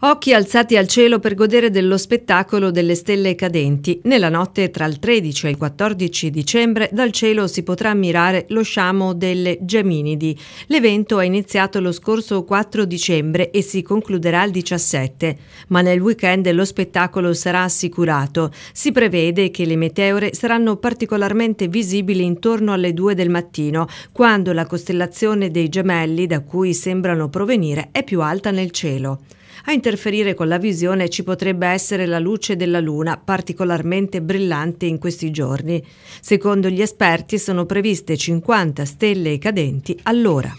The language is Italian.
Occhi alzati al cielo per godere dello spettacolo delle stelle cadenti. Nella notte tra il 13 e il 14 dicembre dal cielo si potrà ammirare lo sciamo delle Geminidi. L'evento è iniziato lo scorso 4 dicembre e si concluderà il 17, ma nel weekend lo spettacolo sarà assicurato. Si prevede che le meteore saranno particolarmente visibili intorno alle 2 del mattino, quando la costellazione dei gemelli, da cui sembrano provenire, è più alta nel cielo. A interferire con la visione ci potrebbe essere la luce della Luna, particolarmente brillante in questi giorni. Secondo gli esperti sono previste 50 stelle cadenti all'ora.